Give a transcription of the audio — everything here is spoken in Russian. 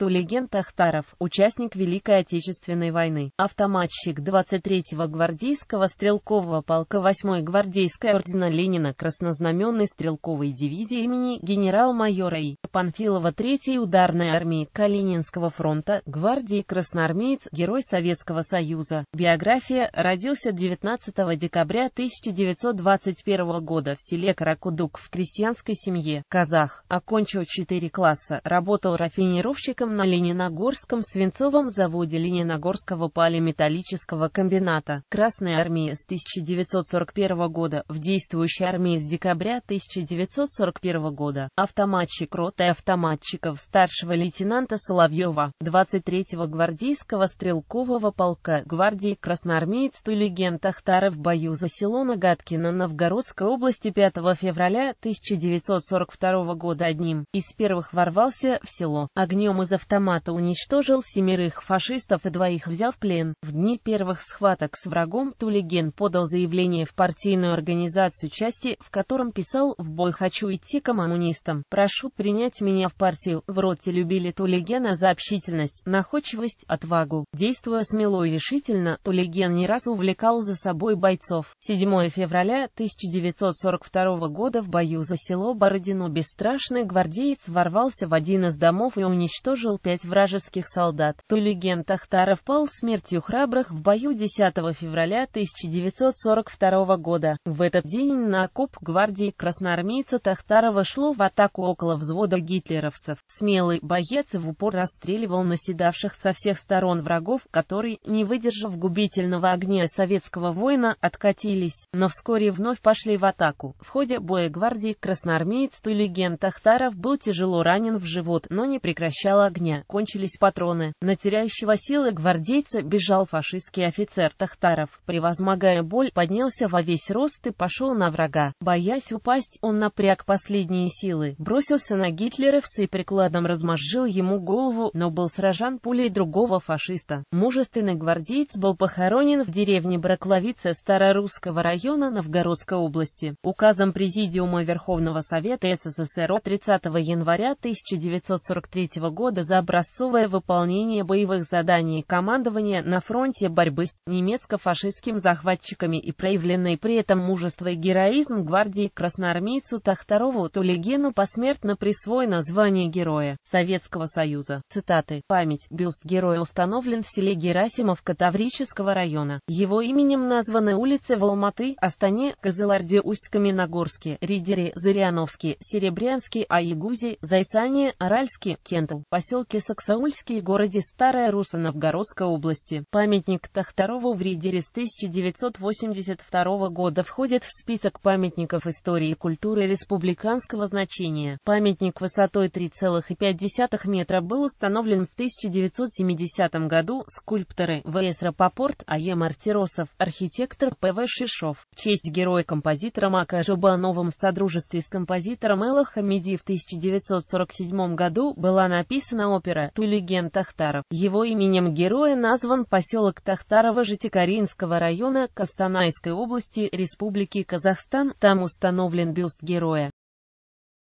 Тулегент Ахтаров, участник Великой Отечественной войны, автоматчик 23-го гвардейского стрелкового полка 8-й гвардейской ордена Ленина краснознаменной стрелковой дивизии имени генерал-майора И. Панфилова 3-й ударной армии Калининского фронта, гвардии красноармеец, герой Советского Союза. Биография родился 19 декабря 1921 года в селе Каракудук в крестьянской семье. Казах, окончил 4 класса, работал рафинировщиком Летом на Лениногорском свинцовом заводе Лениногорского палеметаллического комбината Красная армия с 1941 года в действующей армии с декабря 1941 года автоматчик роты автоматчиков старшего лейтенанта Соловьева 23-го гвардейского стрелкового полка гвардии красноармеец Тулиген Тахтаров в бою за село Нагаткино Новгородской области 5 февраля 1942 года одним из первых ворвался в село огнем из автомата уничтожил семерых фашистов и двоих взял в плен. В дни первых схваток с врагом Тулиген подал заявление в партийную организацию части, в котором писал «В бой хочу идти коммунистам. Прошу принять меня в партию». В роте любили Тулигена за общительность, находчивость, отвагу. Действуя смело и решительно, Тулиген не раз увлекал за собой бойцов. 7 февраля 1942 года в бою за село Бородино бесстрашный гвардеец ворвался в один из домов и уничтожил уничтожил пять вражеских солдат. Тулигент Ахтаров пал смертью храбрых в бою 10 февраля 1942 года. В этот день на окоп гвардии красноармейца Тахтарова шло в атаку около взвода гитлеровцев. Смелый боец в упор расстреливал наседавших со всех сторон врагов, которые, не выдержав губительного огня советского воина, откатились, но вскоре вновь пошли в атаку. В ходе боя гвардии красноармеец Тулигент Тахтаров был тяжело ранен в живот, но не прекращал огня огня, кончились патроны. На теряющего силы гвардейца бежал фашистский офицер Тахтаров. Превозмогая боль, поднялся во весь рост и пошел на врага. Боясь упасть, он напряг последние силы, бросился на гитлеровца и прикладом размозжил ему голову, но был сражен пулей другого фашиста. Мужественный гвардеец был похоронен в деревне Бракловица Старорусского района Новгородской области. Указом Президиума Верховного Совета СССР от 30 января 1943 года года за образцовое выполнение боевых заданий командования на фронте борьбы с немецко-фашистскими захватчиками и проявленный при этом мужество и героизм гвардии красноармейцу Тахтарову Тулигену посмертно присвоено звание Героя Советского Союза. Цитаты. Память. Бюст героя установлен в селе Герасимов Катаврического района. Его именем названы улицы в Алматы, Астане, Козыларде, Усть-Каменогорске, Ридере, Зыряновске, Серебрянске, Аягузе, Зайсане, Аральске, Кентл, поселок поселке Саксаульский городе Старая Руса Новгородской области. Памятник Тахтарову в Ридере с 1982 года входит в список памятников истории и культуры республиканского значения. Памятник высотой 3,5 метра был установлен в 1970 году скульпторы В.С. Рапопорт, А.Е. Мартиросов, архитектор П.В. Шишов. В честь героя-композитора Мака Жубановым в содружестве с композитором Элла Хамиди в 1947 году была написана на опера «Ту легенд Тахтаров». Его именем героя назван поселок Тахтарова Житикаринского района Костанайской области Республики Казахстан. Там установлен бюст героя.